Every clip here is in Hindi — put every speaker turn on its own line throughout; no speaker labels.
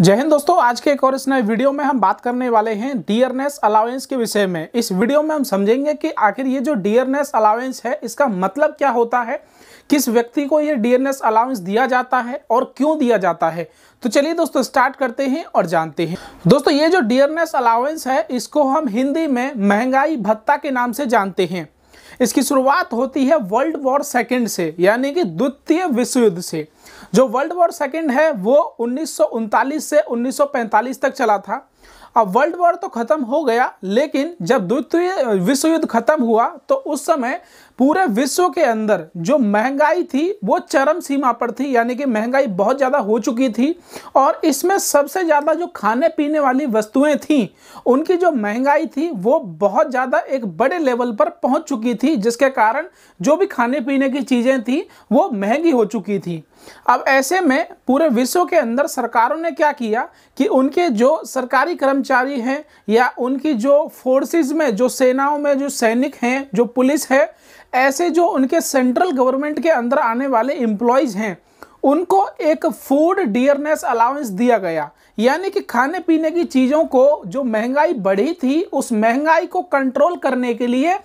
जय हिंद दोस्तों आज के एक और इस नए वीडियो में हम बात करने वाले हैं डियरनेस अलाउेंस के विषय में इस वीडियो में हम समझेंगे कि आखिर ये जो डियरनेस अलाउेंस है इसका मतलब क्या होता है किस व्यक्ति को ये डियरनेस अलाउेंस दिया जाता है और क्यों दिया जाता है तो चलिए दोस्तों स्टार्ट करते हैं और जानते हैं दोस्तों ये जो डियरनेस अलाउेंस है इसको हम हिंदी में महंगाई भत्ता के नाम से जानते हैं इसकी शुरुआत होती है वर्ल्ड वॉर सेकेंड से यानी कि द्वितीय विश्व युद्ध से जो वर्ल्ड वॉर सेकेंड है वो उन्नीस से उन्नीस तक चला था अब वर्ल्ड वॉर तो खत्म हो गया लेकिन जब द्वितीय विश्व युद्ध खत्म हुआ तो उस समय पूरे विश्व के अंदर जो महंगाई थी वो चरम सीमा पर थी यानी कि महंगाई बहुत ज़्यादा हो चुकी थी और इसमें सबसे ज़्यादा जो खाने पीने वाली वस्तुएं थीं उनकी जो महंगाई थी वो बहुत ज़्यादा एक बड़े लेवल पर पहुंच चुकी थी जिसके कारण जो भी खाने पीने की चीज़ें थी वो महंगी हो चुकी थी अब ऐसे में पूरे विश्व के अंदर सरकारों ने क्या किया कि उनके जो सरकारी कर्म कर्मचारी हैं या उनकी जो फोर्सेस में जो सेनाओं में जो सैनिक हैं जो पुलिस है ऐसे जो उनके सेंट्रल गवर्नमेंट के अंदर आने वाले एम्प्लॉयज़ हैं उनको एक फूड डियरनेस अलाउंस दिया गया यानी कि खाने पीने की चीज़ों को जो महंगाई बढ़ी थी उस महंगाई को कंट्रोल करने के लिए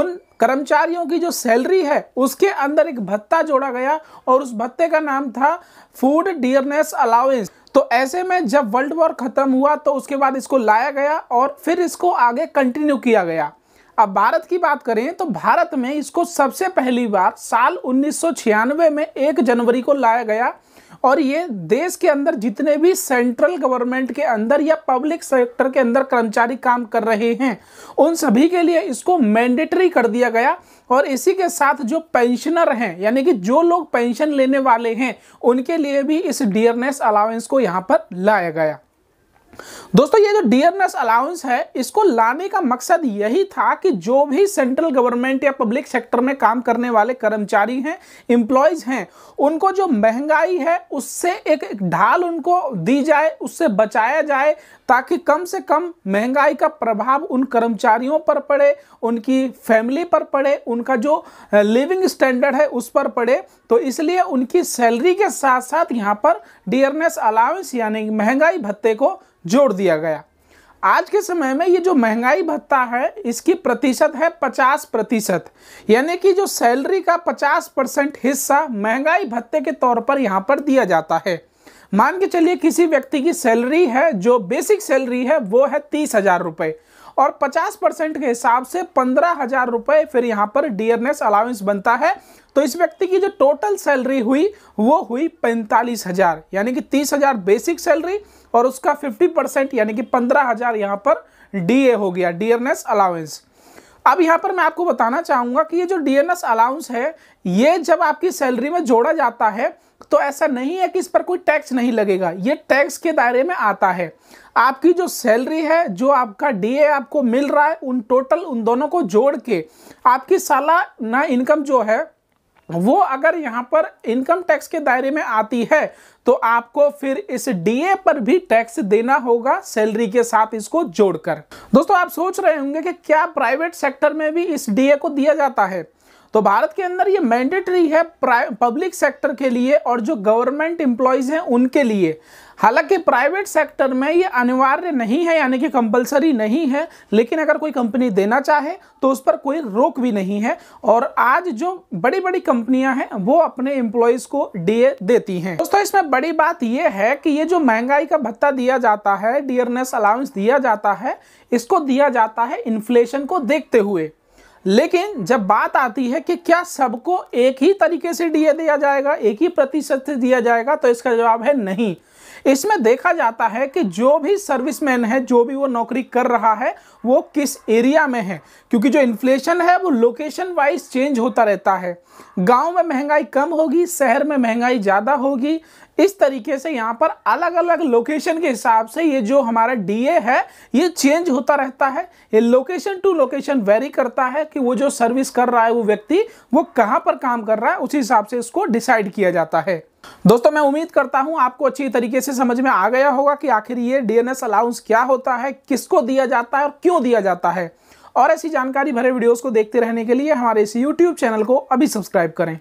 उन कर्मचारियों की जो सैलरी है उसके अंदर एक भत्ता जोड़ा गया और उस भत्ते का नाम था फूड डियरनेस अलाउंस तो ऐसे में जब वर्ल्ड वॉर ख़त्म हुआ तो उसके बाद इसको लाया गया और फिर इसको आगे कंटिन्यू किया गया अब भारत की बात करें तो भारत में इसको सबसे पहली बार साल उन्नीस में एक जनवरी को लाया गया और ये देश के अंदर जितने भी सेंट्रल गवर्नमेंट के अंदर या पब्लिक सेक्टर के अंदर कर्मचारी काम कर रहे हैं उन सभी के लिए इसको मैंडेटरी कर दिया गया और इसी के साथ जो पेंशनर हैं यानी कि जो लोग पेंशन लेने वाले हैं उनके लिए भी इस डियरनेस अलाउंस को यहाँ पर लाया गया दोस्तों ये जो डियरनेस अलाउंस है इसको लाने का मकसद यही था कि जो भी सेंट्रल गवर्नमेंट या पब्लिक सेक्टर में काम करने वाले कर्मचारी हैं इम्प्लॉयज हैं उनको जो महंगाई है उससे एक एक ढाल उनको दी जाए उससे बचाया जाए ताकि कम से कम महंगाई का प्रभाव उन कर्मचारियों पर पड़े उनकी फैमिली पर पड़े उनका जो लिविंग स्टैंडर्ड है उस पर पड़े तो इसलिए उनकी सैलरी के साथ साथ यहाँ पर डियरनेस अलाउंस यानी महंगाई भत्ते को जोड़ दिया गया आज के समय में ये जो महंगाई भत्ता है इसकी प्रतिशत है 50 प्रतिशत यानी कि जो सैलरी का 50 परसेंट हिस्सा महंगाई भत्ते के तौर पर यहाँ पर दिया जाता है मान के चलिए किसी व्यक्ति की सैलरी है जो बेसिक सैलरी है वो है तीस हजार रुपये और 50 परसेंट के हिसाब से पंद्रह हजार रुपए फिर यहां पर डियरनेस अलाउंस बनता है तो इस व्यक्ति की जो टोटल सैलरी हुई वो हुई पैंतालीस हजार यानी कि तीस हजार बेसिक सैलरी और उसका फिफ्टी परसेंट यानी कि पंद्रह हजार यहां पर डीए हो गया डियरनेस अलाउंस अब यहां पर मैं आपको बताना चाहूंगा कि ये जो डीएनएस अलाउंस है ये जब आपकी सैलरी में जोड़ा जाता है तो ऐसा नहीं है कि इस पर कोई टैक्स नहीं लगेगा ये टैक्स के दायरे में आता है आपकी जो सैलरी है जो आपका डीए आपको मिल रहा है उन टोटल उन दोनों को जोड़ के आपकी सालाना इनकम जो है वो अगर यहाँ पर इनकम टैक्स के दायरे में आती है तो आपको फिर इस डीए पर भी टैक्स देना होगा सैलरी के साथ इसको जोड़कर दोस्तों आप सोच रहे होंगे कि क्या प्राइवेट सेक्टर में भी इस डीए को दिया जाता है तो भारत के अंदर ये मैंडेटरी है पब्लिक सेक्टर के लिए और जो गवर्नमेंट एम्प्लॉयज हैं उनके लिए हालांकि प्राइवेट सेक्टर में ये अनिवार्य नहीं है यानी कि कंपलसरी नहीं है लेकिन अगर कोई कंपनी देना चाहे तो उस पर कोई रोक भी नहीं है और आज जो बड़ी बड़ी कंपनियां हैं वो अपने एम्प्लॉयज़ को डीए देती हैं दोस्तों इसमें बड़ी बात ये है कि ये जो महंगाई का भत्ता दिया जाता है डियरनेस अलाउंस दिया जाता है इसको दिया जाता है इन्फ्लेशन को देखते हुए लेकिन जब बात आती है कि क्या सबको एक ही तरीके से डीए दिया जाएगा एक ही प्रतिशत से दिया जाएगा तो इसका जवाब है नहीं इसमें देखा जाता है कि जो भी सर्विसमैन है जो भी वो नौकरी कर रहा है वो किस एरिया में है क्योंकि जो इन्फ्लेशन है वो लोकेशन वाइज चेंज होता रहता है गांव में महंगाई कम होगी शहर में महंगाई ज़्यादा होगी इस तरीके से यहाँ पर अलग अलग लोकेशन के हिसाब से ये जो हमारा डी है ये चेंज होता रहता है ये लोकेशन टू लोकेशन वेरी करता है कि वो जो सर्विस कर रहा है वो व्यक्ति वो कहाँ पर काम कर रहा है उसी हिसाब से इसको डिसाइड किया जाता है दोस्तों मैं उम्मीद करता हूं आपको अच्छी तरीके से समझ में आ गया होगा कि आखिर ये डीएनएस अलाउंस क्या होता है किसको दिया जाता है और क्यों दिया जाता है और ऐसी जानकारी भरे वीडियोस को देखते रहने के लिए हमारे इस यूट्यूब चैनल को अभी सब्सक्राइब करें